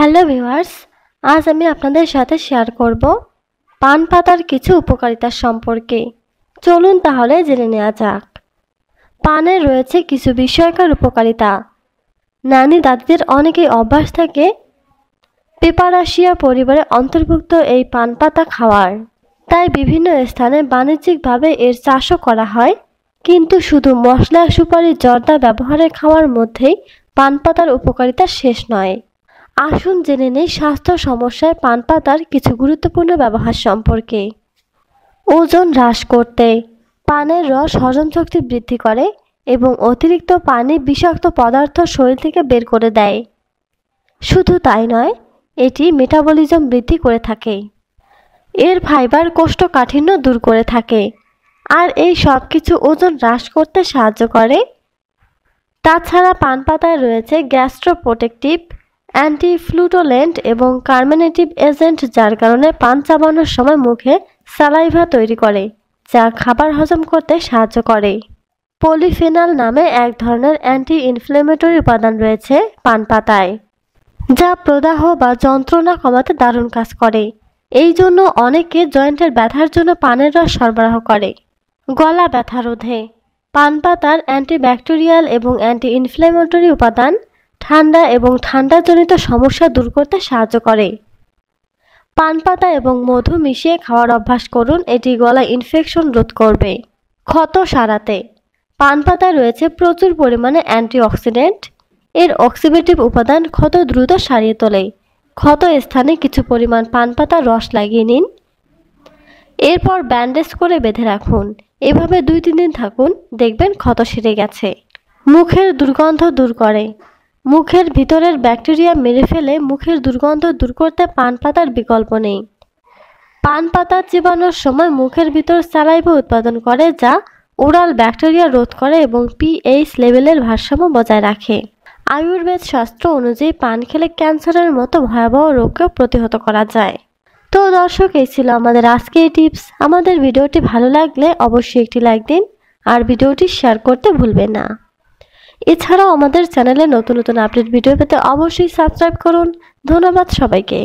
hello viewers আজ আমি আপনাদের সাথে শেয়ার করব পান পাতার কিছু উপকারিতা সম্পর্কে চলুন তাহলে জেনে নেওয়া যাক পানে রয়েছে কিছু বিষয়কার উপকারিতা নানি দাদিদের অনেকেই অভ্যাস থাকে পেপারাশিয়া পরিবারে অন্তর্ভুক্ত এই পান পাতা খাওয়ার তাই বিভিন্ন স্থানে বাণিজ্যিকভাবে এর চাষও করা হয় কিন্তু শুধু মশলা সুপারি জর্দা ব্যবহারে খাওয়ার মধ্যেই পান পাতার উপকারিতা শেষ নয় আসুন জেনে নেই স্বাস্থ্য সমস্যায় পান পাতার কিছু গুরুত্বপূর্ণ ব্যবহার সম্পর্কে ওজন হ্রাস করতে পানের রস হজম শক্তি বৃদ্ধি করে এবং অতিরিক্ত পানি বিষাক্ত পদার্থ শরীর থেকে বের করে দেয় শুধু তাই নয় এটি মেটাবলিজম বৃদ্ধি করে থাকে এর ফাইবার কোষ্ঠকাঠিন্য দূর করে থাকে আর এই সব কিছু ওজন হ্রাস করতে সাহায্য করে তাছাড়া পান পাতায় রয়েছে গ্যাস্ট্রোপ্রোটেকটিভ অ্যান্টি ফ্লুটোলেন্ট এবং কার্মেনেটিভ এজেন্ট যার কারণে পান চাবানোর সময় মুখে স্যালাইভা তৈরি করে যা খাবার হজম করতে সাহায্য করে পলিফেনাল নামে এক ধরনের অ্যান্টি ইনফ্লেমেটরি উপাদান রয়েছে পান পাতায় যা প্রদাহ বা যন্ত্রণা কমাতে দারুণ কাজ করে এই জন্য অনেকে জয়েন্টের ব্যথার জন্য পানের রস সরবরাহ করে গলা ব্যথা রোধে পান পাতার অ্যান্টিব্যাকটেরিয়াল এবং অ্যান্টি ইনফ্লেমেটরি উপাদান ঠান্ডা এবং ঠান্ডাজনিত সমস্যা দূর করতে সাহায্য করে পান পাতা এবং মধু মিশিয়ে খাওয়ার অভ্যাস করুন এটি গলা ইনফেকশন রোধ করবে ক্ষত সারাতে পান পাতায় রয়েছে প্রচুর পরিমাণে অ্যান্টিঅক্সিডেন্ট এর অক্সিবেটিভ উপাদান ক্ষত দ্রুত সারিয়ে তোলে ক্ষত স্থানে কিছু পরিমাণ পান পাতার রস লাগিয়ে নিন এরপর ব্যান্ডেজ করে বেঁধে রাখুন এভাবে দুই তিন দিন থাকুন দেখবেন ক্ষত সেরে গেছে মুখের দুর্গন্ধ দূর করে মুখের ভিতরের ব্যাকটেরিয়া মেরে ফেলে মুখের দুর্গন্ধ দূর করতে পান পাতার বিকল্প নেই পান পাতা চিবানোর সময় মুখের ভিতর স্যালাইভা উৎপাদন করে যা ওরাল ব্যাকটেরিয়া রোধ করে এবং পিএইচ লেভেলের ভারসাম্য বজায় রাখে আয়ুর্বেদ শাস্ত্র অনুযায়ী পান খেলে ক্যান্সারের মতো ভয়াবহ রোগকে প্রতিহত করা যায় তো দর্শক এই ছিল আমাদের আজকে এই টিপস আমাদের ভিডিওটি ভালো লাগলে অবশ্যই একটি লাইক দিন আর ভিডিওটি শেয়ার করতে ভুলবে না এছাড়াও আমাদের চ্যানেলে নতুন নতুন আপডেট ভিডিও পেতে অবশ্যই সাবস্ক্রাইব করুন ধন্যবাদ সবাইকে